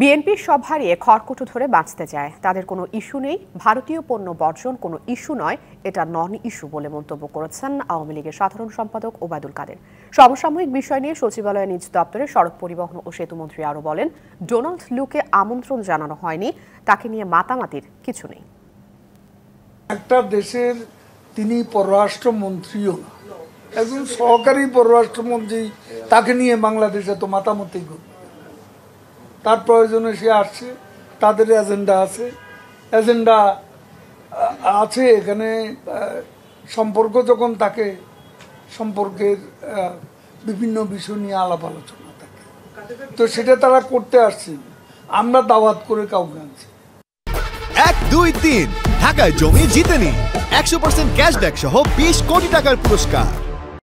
বিএনপির সব হারিয়ে খড়কুটো ধরে বাঁচতে চায় তাদের কোনো ইস্যু নেই ভারতীয় পণ্য বর্জন কোনো ইস্যু নয় এটা নন ইস্যু বলে মন্তব্য করেছেন আওয়ামী লীগের সাধারণ সম্পাদক ওবায়দুল কাদের সমসাময়িক বিষয় নিয়ে সচিবালয়ে নিজ দপ্তরে সড়ক পরিবহন ও সেতুমন্ত্রী আরও বলেন ডোনাল্ড লুকে আমন্ত্রণ জানানো হয়নি তাকে নিয়ে মাতামাতির কিছু নেই একটা দেশের তিনি পররাষ্ট্রমন্ত্রীও একজন সহকারী পররাষ্ট্রমন্ত্রী তাকে নিয়ে বাংলাদেশে তো মাতামতি করবে তার প্রয়োজনে সে আসছে তাদের এজেন্ডা আছে এজেন্ডা আছে এখানে সম্পর্ক যখন থাকে সম্পর্কের বিভিন্ন বিষয় নিয়ে আলাপ আলোচনা থাকে তো সেটা তারা করতে আসছে আমরা দাওয়াত করে কাউকে আনছি এক দুই তিন ঢাকায় জমি জিতেনি একশো পার্সেন্ট ক্যাশব্যাক সহ বিশ কোটি টাকার পুরস্কার